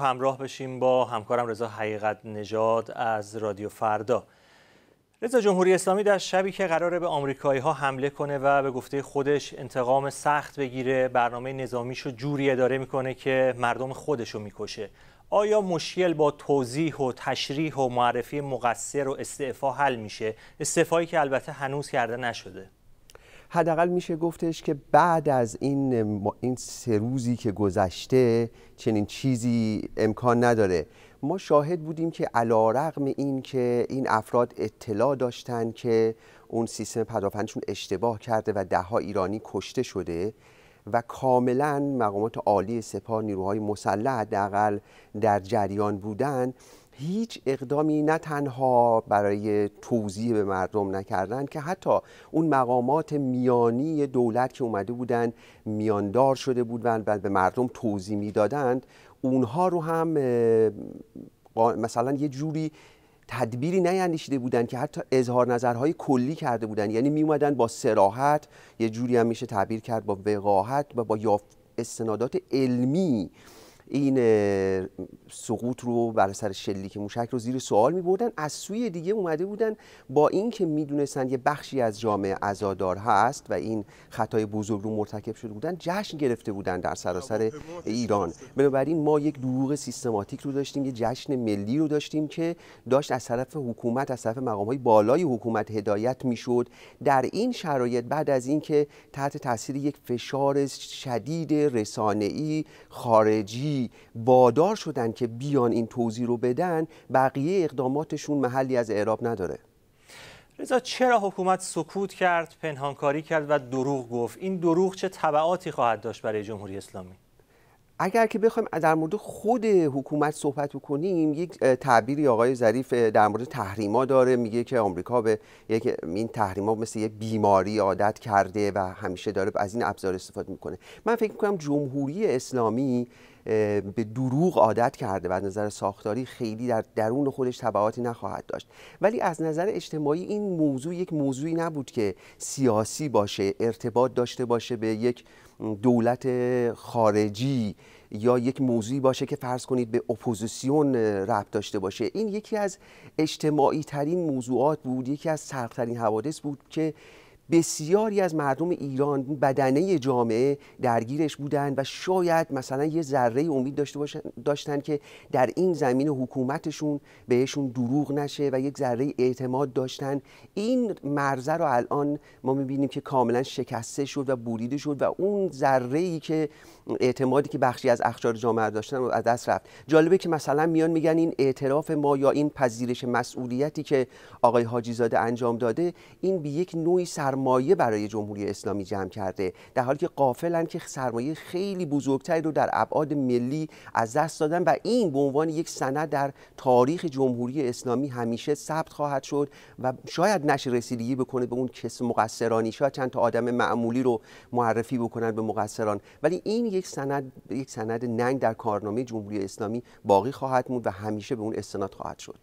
همراه بشیم با همکارم رضا حقیقت نژاد از رادیو فردا رضا جمهوری اسلامی در شبی که قراره به آمریکایی ها حمله کنه و به گفته خودش انتقام سخت بگیره برنامه نظامیشو جوری اداره میکنه که مردم خودشو میکشه آیا مشکل با توضیح و تشریح و معرفی مقصر و استعفا حل میشه استعفایی که البته هنوز کرده نشده حداقل میشه گفتش که بعد از این این سه روزی که گذشته چنین چیزی امکان نداره ما شاهد بودیم که علا رقم این که این افراد اطلاع داشتن که اون سیستم پدافندشون اشتباه کرده و ده ها ایرانی کشته شده و کاملا مقامات عالی سپاه نیروهای مسلح حداقل در جریان بودند. هیچ اقدامی نه تنها برای توضیح به مردم نکردند که حتی اون مقامات میانی دولت که اومده بودند میاندار شده بود و به مردم توضیح میدادند اونها رو هم مثلا یه جوری تدبیری نیندیشیده بودند که حتی اظهار نظرهای کلی کرده بودند یعنی می با سراحت یه جوری هم میشه تعبیر کرد با وقاحت و با استنادات علمی این سقوط رو بر سر شلیک موشک رو زیر سوال می بردن از سوی دیگه اومده بودن با اینکه میدونستن یه بخشی از جامعه ازادار هست و این خطای بزرگ رو مرتکب شده بودن جشن گرفته بودن در سراسر ایران بنابراین ما یک دروغ سیستماتیک رو داشتیم یه جشن ملی رو داشتیم که داشت از طرف حکومت از طرف مقام های بالای حکومت هدایت میشد در این شرایط بعد از اینکه تحت تاثیر یک فشار شدید رسانه‌ای خارجی بادار وادار شدن که بیان این توضیح رو بدن بقیه اقداماتشون محلی از اعراب نداره رضا چرا حکومت سکوت کرد پنهانکاری کرد و دروغ گفت این دروغ چه طبعاتی خواهد داشت برای جمهوری اسلامی اگر که بخوایم در مورد خود حکومت صحبت بکنیم یک تعبیری آقای ظریف در مورد تحریما داره میگه که آمریکا به یک این تحریما مثل یک بیماری عادت کرده و همیشه داره از این ابزار استفاده میکنه من فکر میکنم جمهوری اسلامی به دروغ عادت کرده و از نظر ساختاری خیلی در درون خودش تبعاتی نخواهد داشت ولی از نظر اجتماعی این موضوع یک موضوعی نبود که سیاسی باشه ارتباط داشته باشه به یک دولت خارجی یا یک موضوعی باشه که فرض کنید به اپوزیسیون ربط داشته باشه این یکی از اجتماعی ترین موضوعات بود یکی از سرخترین حوادث بود که بسیاری از مردم ایران بدنه جامعه درگیرش بودن و شاید مثلا یه ذره امید داشته داشتن که در این زمین حکومتشون بهشون دروغ نشه و یک ذره اعتماد داشتن این مرزه رو الان ما میبینیم که کاملا شکسته شد و بریده شد و اون ذره ای که اعتمادی که بخشی از اخشار جامعه داشتن از دست رفت جالبه که مثلا میان میگن این اعتراف ما یا این پذیرش مسئولیتی که آقای حاجی انجام داده این به یک نوعی سر سرمایه برای جمهوری اسلامی جمع کرده در حالی که قافلن که سرمایه خیلی بزرگتری رو در ابعاد ملی از دست دادن و این به عنوان یک سند در تاریخ جمهوری اسلامی همیشه ثبت خواهد شد و شاید نشه رسیدگی بکنه به اون کس مقصرانی شاید چند تا آدم معمولی رو معرفی بکنن به مقصران ولی این یک سند یک سند ننگ در کارنامه جمهوری اسلامی باقی خواهد موند و همیشه به اون استناد خواهد شد